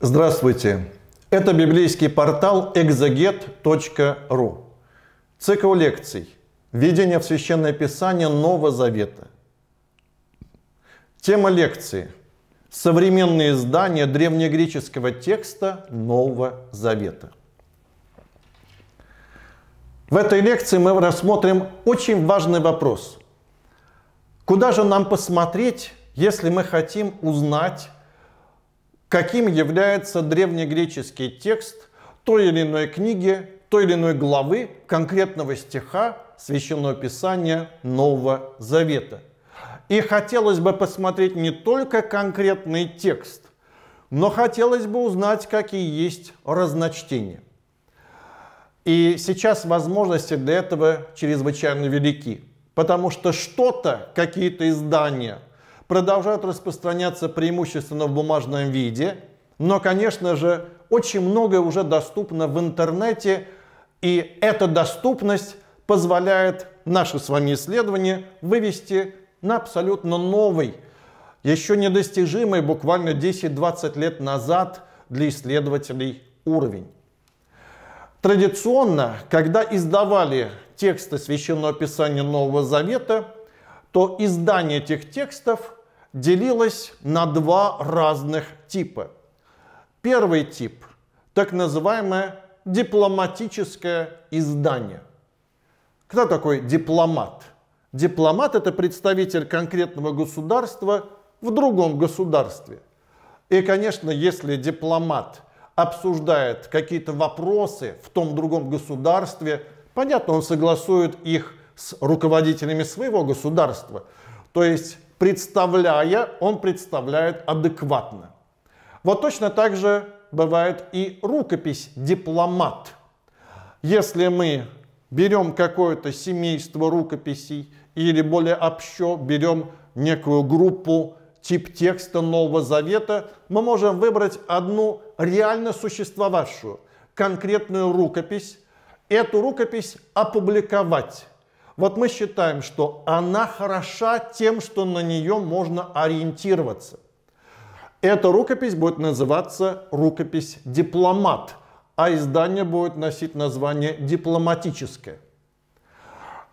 Здравствуйте! Это библейский портал exeget.ru. Цикл лекций Введение в Священное Писание Нового Завета». Тема лекции «Современные издания древнегреческого текста Нового Завета». В этой лекции мы рассмотрим очень важный вопрос. Куда же нам посмотреть, если мы хотим узнать каким является древнегреческий текст той или иной книги, той или иной главы, конкретного стиха Священного Писания Нового Завета. И хотелось бы посмотреть не только конкретный текст, но хотелось бы узнать, какие есть разночтения. И сейчас возможности для этого чрезвычайно велики, потому что что-то, какие-то издания – продолжают распространяться преимущественно в бумажном виде, но, конечно же, очень многое уже доступно в интернете, и эта доступность позволяет наши с вами исследования вывести на абсолютно новый, еще недостижимый буквально 10-20 лет назад для исследователей уровень. Традиционно, когда издавали тексты Священного Писания Нового Завета, то издание этих текстов делилась на два разных типа. Первый тип – так называемое дипломатическое издание. Кто такой дипломат? Дипломат – это представитель конкретного государства в другом государстве. И, конечно, если дипломат обсуждает какие-то вопросы в том другом государстве, понятно, он согласует их с руководителями своего государства. То есть представляя, он представляет адекватно. Вот точно так же бывает и рукопись «Дипломат». Если мы берем какое-то семейство рукописей или более общо берем некую группу тип текста Нового Завета, мы можем выбрать одну реально существовавшую конкретную рукопись, эту рукопись опубликовать вот мы считаем, что она хороша тем, что на нее можно ориентироваться. Эта рукопись будет называться рукопись «Дипломат», а издание будет носить название «Дипломатическое».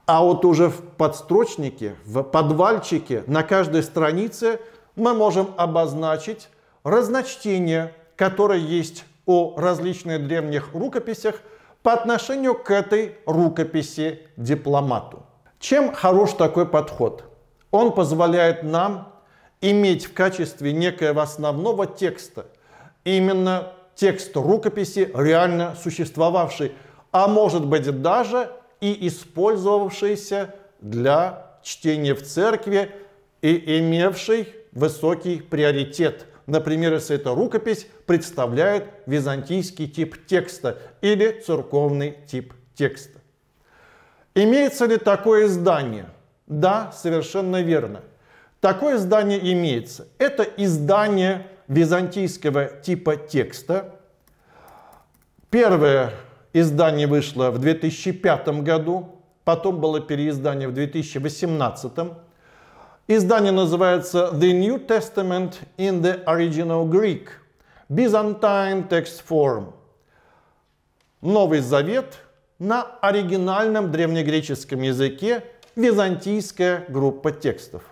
А вот уже в подстрочнике, в подвальчике на каждой странице мы можем обозначить разночтение, которое есть о различных древних рукописях – по отношению к этой рукописи дипломату. Чем хорош такой подход? Он позволяет нам иметь в качестве некоего основного текста именно текст рукописи, реально существовавший, а может быть даже и использовавшийся для чтения в церкви и имевший высокий приоритет – Например, если эта рукопись представляет византийский тип текста или церковный тип текста. Имеется ли такое издание? Да, совершенно верно. Такое издание имеется. Это издание византийского типа текста. Первое издание вышло в 2005 году, потом было переиздание в 2018 Издание называется The New Testament in the Original Greek. Byzantine Text Form. Новый Завет на оригинальном древнегреческом языке византийская группа текстов.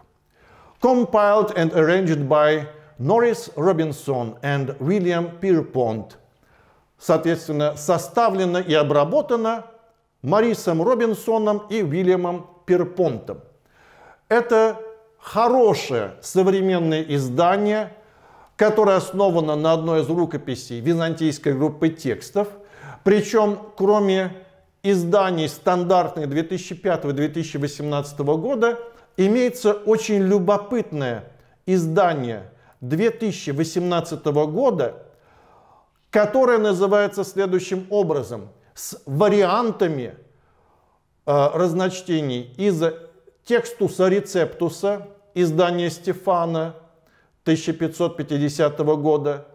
Compiled and arranged by Norris Robinson and William Pierpont. Соответственно, составлено и обработано Марисом Робинсоном и Уильямом Перпонтом. Это хорошее современное издание, которое основано на одной из рукописей византийской группы текстов. Причем, кроме изданий стандартных 2005-2018 года, имеется очень любопытное издание 2018 года, которое называется следующим образом, с вариантами э, разночтений из текстуса рецептуса, издания Стефана 1550 года,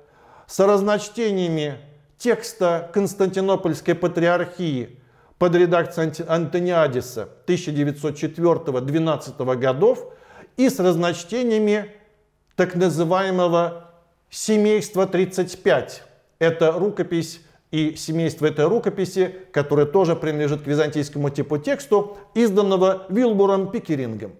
с разночтениями текста Константинопольской патриархии под редакцией Антониадиса 1904-12 годов и с разночтениями так называемого «семейства 35». Это рукопись и семейство этой рукописи, которая тоже принадлежит к византийскому типу тексту, изданного Вилбуром Пикерингом.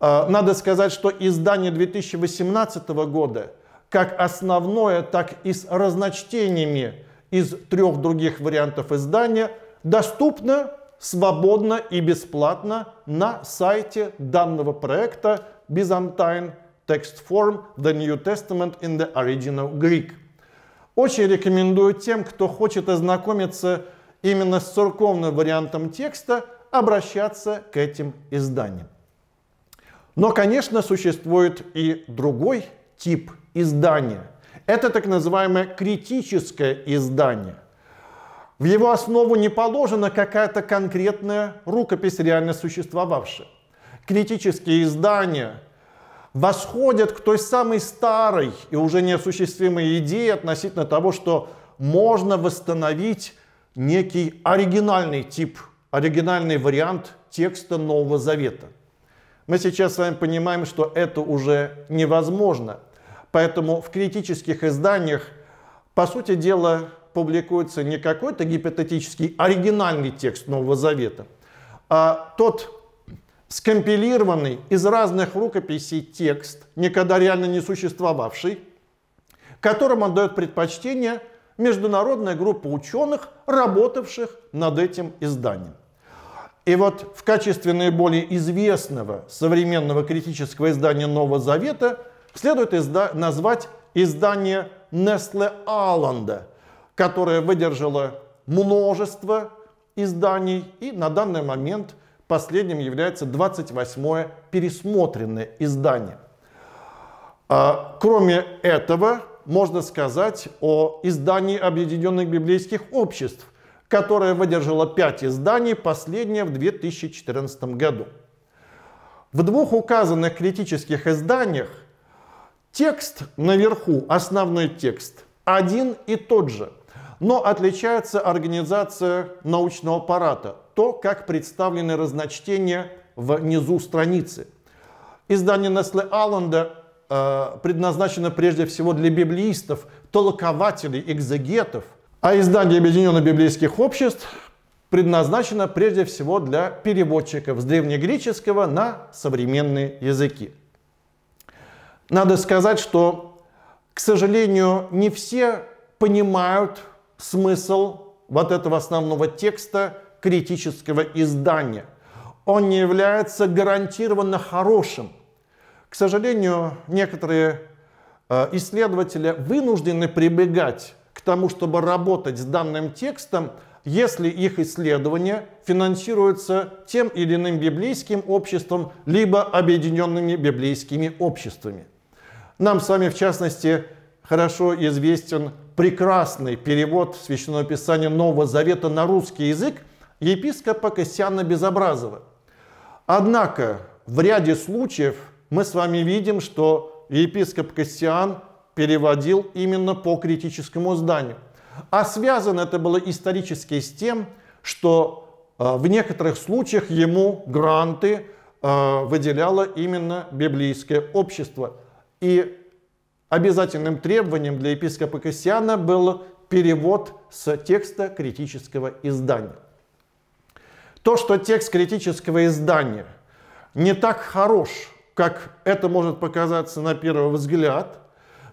А, надо сказать, что издание 2018 года, как основное, так и с разночтениями из трех других вариантов издания, доступно свободно и бесплатно на сайте данного проекта Byzantine Text Form The New Testament in the Original Greek. Очень рекомендую тем, кто хочет ознакомиться именно с церковным вариантом текста, обращаться к этим изданиям. Но, конечно, существует и другой тип издания. Это так называемое критическое издание. В его основу не положена какая-то конкретная рукопись, реально существовавшая. Критические издания восходят к той самой старой и уже неосуществимой идее относительно того, что можно восстановить некий оригинальный тип, оригинальный вариант текста Нового Завета. Мы сейчас с вами понимаем, что это уже невозможно. Поэтому в критических изданиях, по сути дела, публикуется не какой-то гипотетический оригинальный текст Нового Завета, а тот скомпилированный из разных рукописей текст, никогда реально не существовавший, которым отдает предпочтение международная группа ученых, работавших над этим изданием. И вот в качестве наиболее известного современного критического издания Нового Завета следует изда назвать издание Несле Алланда, которое выдержало множество изданий и на данный момент – Последним является 28-е пересмотренное издание. А, кроме этого, можно сказать о издании Объединенных Библейских Обществ, которое выдержало 5 изданий, последнее в 2014 году. В двух указанных критических изданиях текст наверху, основной текст, один и тот же, но отличается организация научного аппарата, то, как представлены разночтения внизу страницы. Издание Несле Алланда э, предназначено прежде всего для библеистов, толкователей, экзегетов, а издание Объединенных Библейских Обществ предназначено прежде всего для переводчиков с древнегреческого на современные языки. Надо сказать, что, к сожалению, не все понимают смысл вот этого основного текста критического издания. Он не является гарантированно хорошим. К сожалению, некоторые э, исследователи вынуждены прибегать к тому, чтобы работать с данным текстом, если их исследования финансируются тем или иным библейским обществом, либо объединенными библейскими обществами. Нам с вами, в частности, хорошо известен прекрасный перевод Священного Писания Нового Завета на русский язык епископа Костяна Безобразова. Однако в ряде случаев мы с вами видим, что епископ Костян переводил именно по критическому зданию. А связано это было исторически с тем, что э, в некоторых случаях ему гранты э, выделяло именно библейское общество. И обязательным требованием для епископа Кассиана был перевод с текста критического издания то, что текст критического издания не так хорош, как это может показаться на первый взгляд,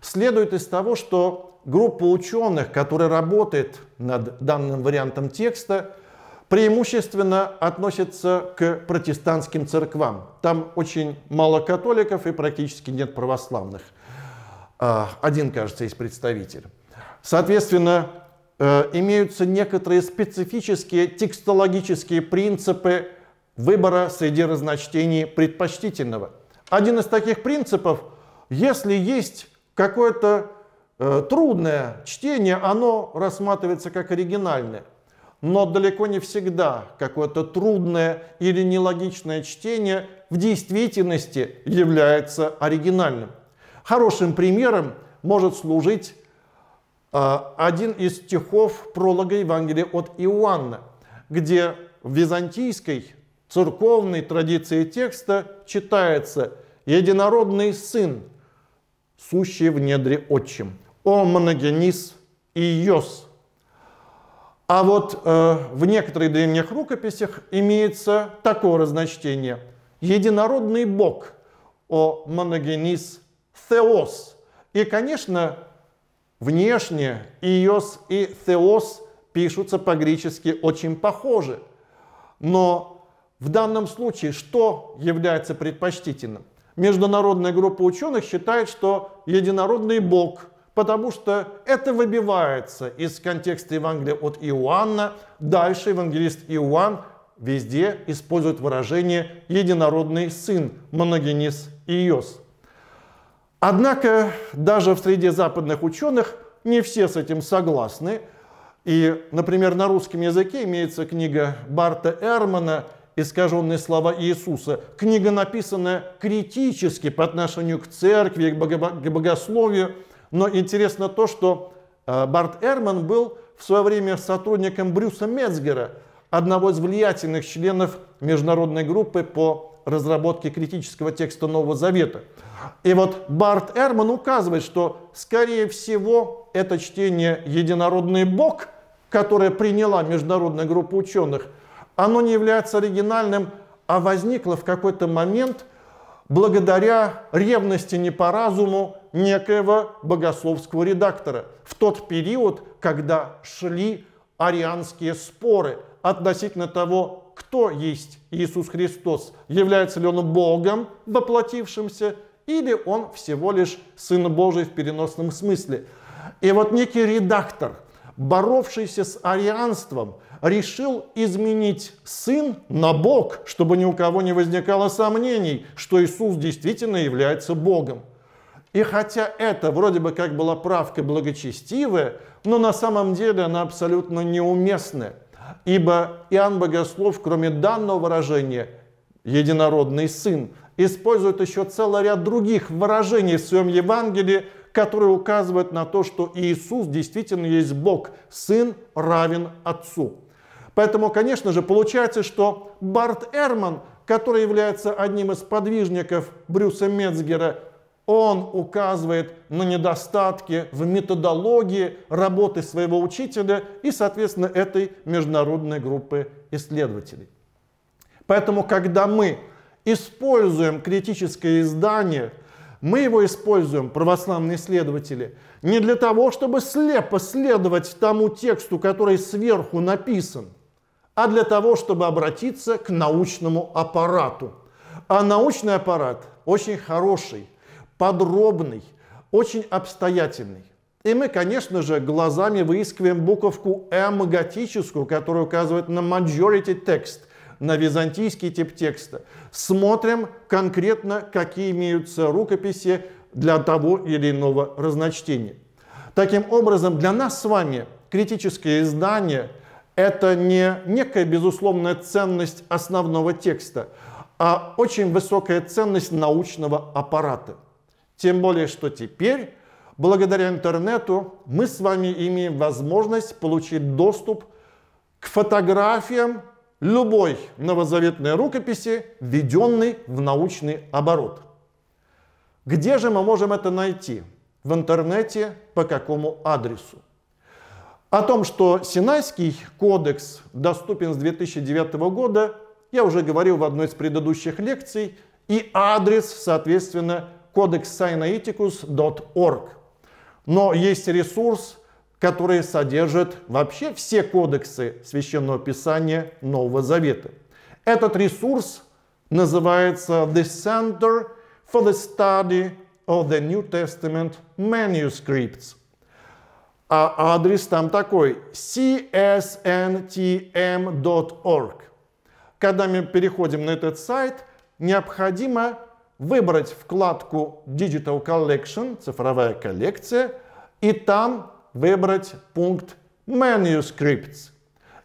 следует из того, что группа ученых, которая работает над данным вариантом текста, преимущественно относится к протестантским церквам. Там очень мало католиков и практически нет православных. А, один, кажется, есть представитель. Соответственно, Э, имеются некоторые специфические текстологические принципы выбора среди разночтений предпочтительного. Один из таких принципов, если есть какое-то э, трудное чтение, оно рассматривается как оригинальное. Но далеко не всегда какое-то трудное или нелогичное чтение в действительности является оригинальным. Хорошим примером может служить а, один из стихов пролога Евангелия от Иоанна, где в византийской церковной традиции текста читается «Единородный Сын, сущий в недре отчим, о моногенис Иос». А вот э, в некоторых древних рукописях имеется такое разночтение «Единородный Бог, о моногенис Θεός». И, конечно, Внешне «иос» и «теос» пишутся по-гречески очень похожи. Но в данном случае что является предпочтительным? Международная группа ученых считает, что единородный Бог, потому что это выбивается из контекста Евангелия от Иоанна. Дальше евангелист Иоанн везде использует выражение «единородный сын» моногенез Иос. Однако даже в среде западных ученых не все с этим согласны. И, например, на русском языке имеется книга Барта Эрмана «Искаженные слова Иисуса». Книга написана критически по отношению к церкви, к богословию. Но интересно то, что э, Барт Эрман был в свое время сотрудником Брюса Мецгера, одного из влиятельных членов международной группы по разработке критического текста Нового Завета. И вот Барт Эрман указывает, что, скорее всего, это чтение «Единородный Бог», которое приняла международная группа ученых, оно не является оригинальным, а возникло в какой-то момент благодаря ревности не по разуму некоего богословского редактора в тот период, когда шли арианские споры относительно того, кто есть Иисус Христос, является ли он Богом, воплотившимся, или он всего лишь Сын Божий в переносном смысле. И вот некий редактор, боровшийся с арианством, решил изменить сын на Бог, чтобы ни у кого не возникало сомнений, что Иисус действительно является Богом. И хотя это вроде бы как была правка благочестивая, но на самом деле она абсолютно неуместная. Ибо Иоанн Богослов, кроме данного выражения «единородный сын», использует еще целый ряд других выражений в своем Евангелии, которые указывают на то, что Иисус действительно есть Бог, Сын равен Отцу. Поэтому, конечно же, получается, что Барт Эрман, который является одним из подвижников Брюса Мецгера он указывает на недостатки в методологии работы своего учителя и, соответственно, этой международной группы исследователей. Поэтому, когда мы используем критическое издание, мы его используем, православные исследователи, не для того, чтобы слепо следовать тому тексту, который сверху написан, а для того, чтобы обратиться к научному аппарату. А научный аппарат очень хороший – подробный, очень обстоятельный. И мы, конечно же, глазами выискиваем буковку М готическую, которая указывает на majority текст, на византийский тип текста. Смотрим конкретно, какие имеются рукописи для того или иного разночтения. Таким образом, для нас с вами критическое издание – это не некая безусловная ценность основного текста, а очень высокая ценность научного аппарата – тем более, что теперь, благодаря интернету, мы с вами имеем возможность получить доступ к фотографиям любой новозаветной рукописи, введенной в научный оборот. Где же мы можем это найти? В интернете по какому адресу? О том, что Синайский кодекс доступен с 2009 года, я уже говорил в одной из предыдущих лекций, и адрес, соответственно, codexsinaeticus.org. Но есть ресурс, который содержит вообще все кодексы Священного Писания Нового Завета. Этот ресурс называется The Center for the Study of the New Testament Manuscripts. А адрес там такой csntm.org. Когда мы переходим на этот сайт, необходимо выбрать вкладку Digital Collection, цифровая коллекция, и там выбрать пункт Manuscripts.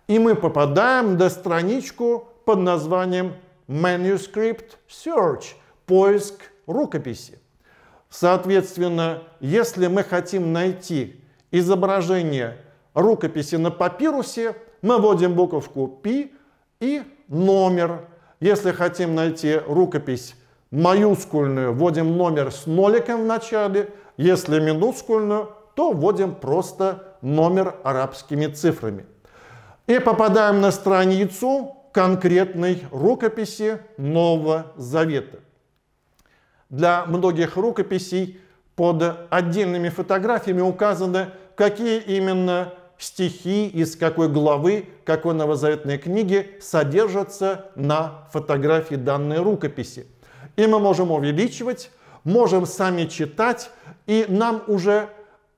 И мы попадаем на страничку под названием Manuscript Search, поиск рукописи. Соответственно, если мы хотим найти изображение рукописи на папирусе, мы вводим буковку p и номер. Если хотим найти рукопись Маюскульную вводим номер с ноликом в начале, если минускульную, то вводим просто номер арабскими цифрами. И попадаем на страницу конкретной рукописи Нового Завета. Для многих рукописей под отдельными фотографиями указаны, какие именно стихи из какой главы какой новозаветной книги содержатся на фотографии данной рукописи. И мы можем увеличивать, можем сами читать, и нам уже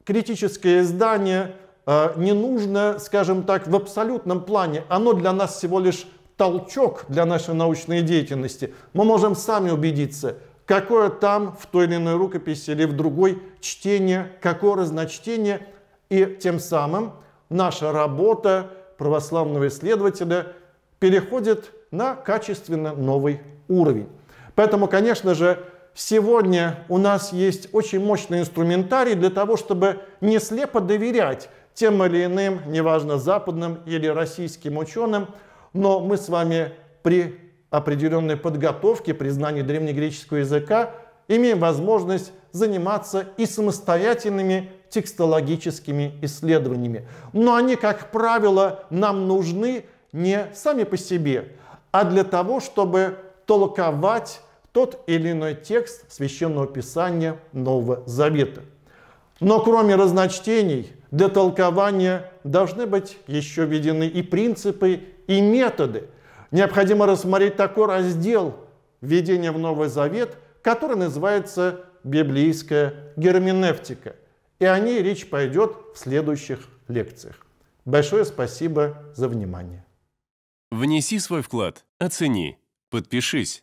критическое издание э, не нужно, скажем так, в абсолютном плане. Оно для нас всего лишь толчок для нашей научной деятельности. Мы можем сами убедиться, какое там в той или иной рукописи или в другой чтение, какое разночтение. И тем самым наша работа православного исследователя переходит на качественно новый уровень. Поэтому, конечно же, сегодня у нас есть очень мощный инструментарий для того, чтобы не слепо доверять тем или иным, неважно, западным или российским ученым, но мы с вами при определенной подготовке, при знании древнегреческого языка имеем возможность заниматься и самостоятельными текстологическими исследованиями. Но они, как правило, нам нужны не сами по себе, а для того, чтобы толковать тот или иной текст Священного Писания Нового Завета. Но кроме разночтений, для толкования должны быть еще введены и принципы, и методы. Необходимо рассмотреть такой раздел введения в Новый Завет, который называется библейская герменевтика. И о ней речь пойдет в следующих лекциях. Большое спасибо за внимание. Внеси свой вклад, оцени, подпишись